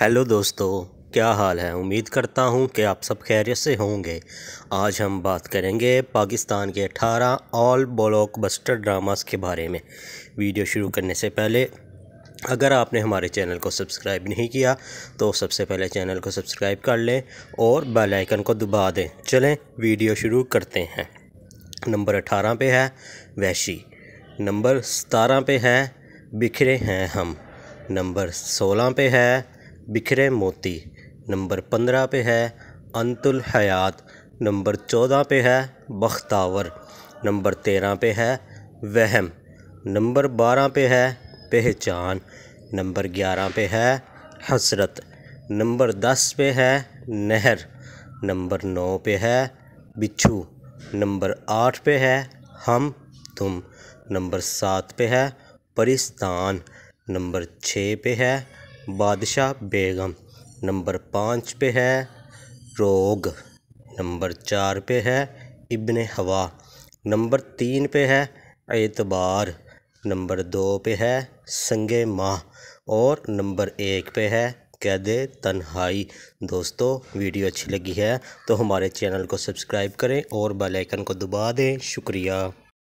hello दोस्तों क्या हाल है उम्मीद करता हूं कि आप सब खैरियत से होंगे आज हम बात करेंगे पाकिस्तान के 18 ऑल बस्टर ड्रामास के बारे में वीडियो शुरू करने से पहले अगर आपने हमारे चैनल को सब्सक्राइब नहीं किया तो सबसे पहले चैनल को सब्सक्राइब कर लें और बेल आइकन को दबा दें चलें वीडियो शुरू करते हैं नंबर अठारह पे है वैशी नंबर सतारह पे है बिखरे हैं हम नंबर सोलह पे है बिखरे मोती नंबर पंद्रह पे है अंतुल हयात नंबर चौदह पे है बख्तावर नंबर तेरह पे है वहम नंबर बारह पे है पहचान नंबर ग्यारह पे है हसरत नंबर दस पे है नहर नंबर नौ पे है बिच्छू नंबर आठ पे है हम तुम नंबर सात पे है परिस्तान नंबर छः पे है बादशाह बेगम नंबर पाँच पे है रोग नंबर चार पे है इब्ने हवा नंबर तीन पे है एतबार नंबर दो पे है संग माह और नंबर एक पे है कैद तन्हाई दोस्तों वीडियो अच्छी लगी है तो हमारे चैनल को सब्सक्राइब करें और बेल आइकन को दबा दें शुक्रिया